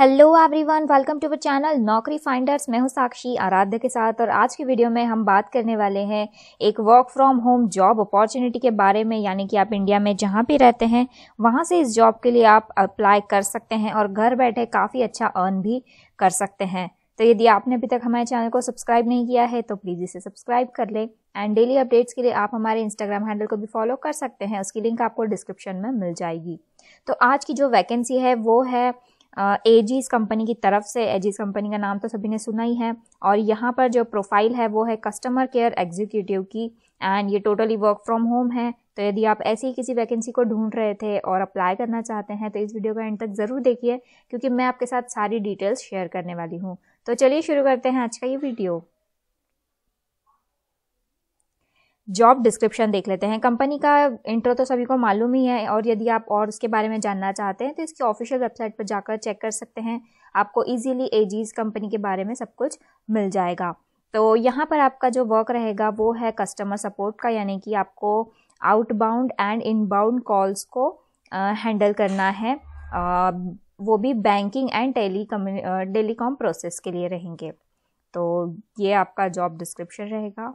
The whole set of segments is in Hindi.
hello everyone welcome to our channel Naukri finders मैं हूं साक्षी आराध्य के साथ और आज की वीडियो में हम बात करने वाले हैं एक work from home job opportunity के बारे में यानी कि आप इंडिया में जहां भी रहते हैं वहां से इस जॉब के लिए आप अप्लाई कर सकते हैं और घर बैठे काफ़ी अच्छा अर्न भी कर सकते हैं तो यदि आपने अभी तक हमारे चैनल को सब्सक्राइब नहीं किया है तो प्लीज़ इसे सब्सक्राइब कर लें एंड डेली अपडेट्स के लिए आप हमारे इंस्टाग्राम हैंडल को भी फॉलो कर सकते हैं उसकी लिंक आपको डिस्क्रिप्शन में मिल जाएगी तो आज की जो वैकेंसी है वो है एजीज कंपनी की तरफ से एजीज कंपनी का नाम तो सभी ने सुना ही है और यहाँ पर जो प्रोफाइल है वो है कस्टमर केयर एग्जीक्यूटिव की एंड ये टोटली वर्क फ्रॉम होम है तो यदि आप ऐसी ही किसी वैकेंसी को ढूंढ रहे थे और अप्लाई करना चाहते हैं तो इस वीडियो का एंड तक ज़रूर देखिए क्योंकि मैं आपके साथ सारी डिटेल्स शेयर करने वाली हूँ तो चलिए शुरू करते हैं आज का ये वीडियो जॉब डिस्क्रिप्शन देख लेते हैं कंपनी का इंट्रो तो सभी को मालूम ही है और यदि आप और उसके बारे में जानना चाहते हैं तो इसकी ऑफिशियल वेबसाइट पर जाकर चेक कर सकते हैं आपको इजीली एजीज कंपनी के बारे में सब कुछ मिल जाएगा तो यहाँ पर आपका जो वर्क रहेगा वो है कस्टमर सपोर्ट का यानी कि आपको आउटबाउंड एंड इनबाउंड कॉल्स को हैंडल करना है आ, वो भी banking and tele telecom process के लिए रहेंगे तो ये आपका जॉब डिस्क्रिप्शन रहेगा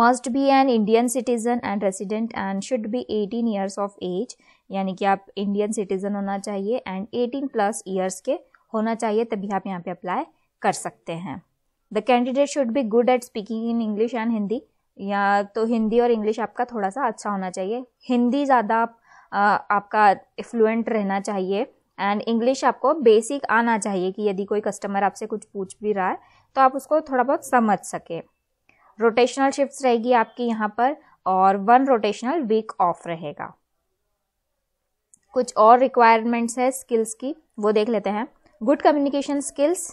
must be an Indian citizen and resident and should be 18 years of age यानी कि आप इंडियन सिटीज़न होना चाहिए एंड 18 प्लस ईयर्स के होना चाहिए तभी आप यहाँ पे अप्लाई कर सकते हैं the candidate should be good at speaking in English and Hindi या तो हिंदी और इंग्लिश आपका थोड़ा सा अच्छा होना चाहिए हिंदी ज़्यादा आप, आपका फ्लुएंट रहना चाहिए एंड इंग्लिश आपको बेसिक आना चाहिए कि यदि कोई कस्टमर आपसे कुछ पूछ भी रहा है तो आप उसको थोड़ा बहुत समझ सकें रोटेशनल शिफ्ट रहेगी आपकी यहाँ पर और वन रोटेशनल वीक ऑफ रहेगा कुछ और रिक्वायरमेंट्स है स्किल्स की वो देख लेते हैं good communication skills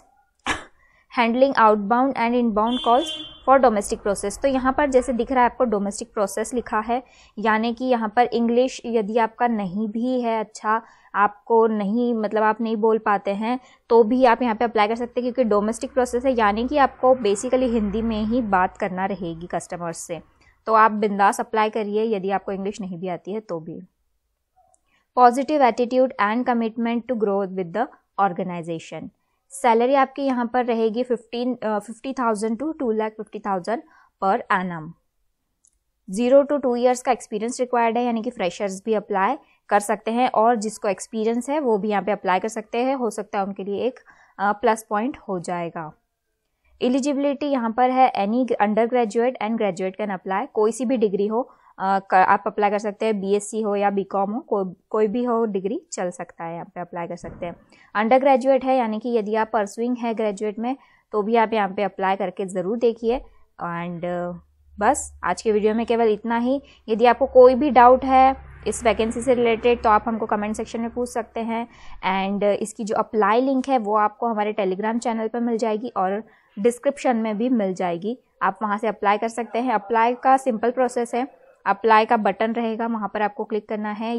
handling outbound and inbound calls for domestic process तो यहाँ पर जैसे दिख रहा है आपको डोमेस्टिक प्रोसेस लिखा है यानी कि यहाँ पर इंग्लिश यदि आपका नहीं भी है अच्छा आपको नहीं मतलब आप नहीं बोल पाते हैं तो भी आप यहाँ पे अप्लाई कर सकते हैं क्योंकि डोमेस्टिक प्रोसेस है यानी कि आपको बेसिकली हिंदी में ही बात करना रहेगी कस्टमर्स से तो आप बिंदास अप्लाई करिए यदि आपको इंग्लिश नहीं भी आती है तो भी positive attitude and commitment to growth with the organisation salary आपकी यहाँ पर रहेगी fifteen fifty thousand to two lakh fifty thousand per M zero to two years का एक्सपीरियंस रिक्वायर्ड है यानी कि फ्रेशर्स भी अप्लाई कर सकते हैं और जिसको एक्सपीरियंस है वो भी यहाँ पे अप्लाई कर सकते हैं हो सकता है उनके लिए एक प्लस पॉइंट हो जाएगा एलिजिबिलिटी यहाँ पर है any undergraduate and graduate can apply कोई सी भी डिग्री हो आप अप्लाई कर सकते हैं बीएससी हो या बीकॉम हो को, कोई भी हो डिग्री चल सकता है यहाँ पे अप्लाई कर सकते हैं अंडर ग्रेजुएट है यानी कि यदि आप परसुइंग है ग्रेजुएट में तो भी आप यहाँ पे अप्लाई करके ज़रूर देखिए एंड बस आज के वीडियो में केवल इतना ही यदि आपको कोई भी डाउट है इस वैकेंसी से रिलेटेड तो आप हमको कमेंट सेक्शन में पूछ सकते हैं एंड इसकी जो अप्लाई लिंक है वो आपको हमारे टेलीग्राम चैनल पर मिल जाएगी और डिस्क्रिप्शन में भी मिल जाएगी आप वहाँ से अप्लाई कर सकते हैं अप्लाई का सिंपल प्रोसेस है अप्लाई का बटन रहेगा वहाँ पर आपको क्लिक करना है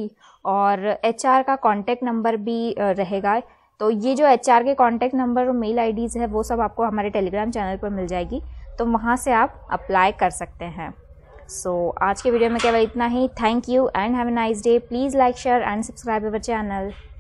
और एच का कॉन्टैक्ट नंबर भी रहेगा तो ये जो एच के कॉन्टैक्ट नंबर और मेल आईडीज़ है वो सब आपको हमारे टेलीग्राम चैनल पर मिल जाएगी तो वहाँ से आप अप्लाई कर सकते हैं सो so, आज के वीडियो में केवल इतना ही thank you and have a nice day please like share and subscribe our channel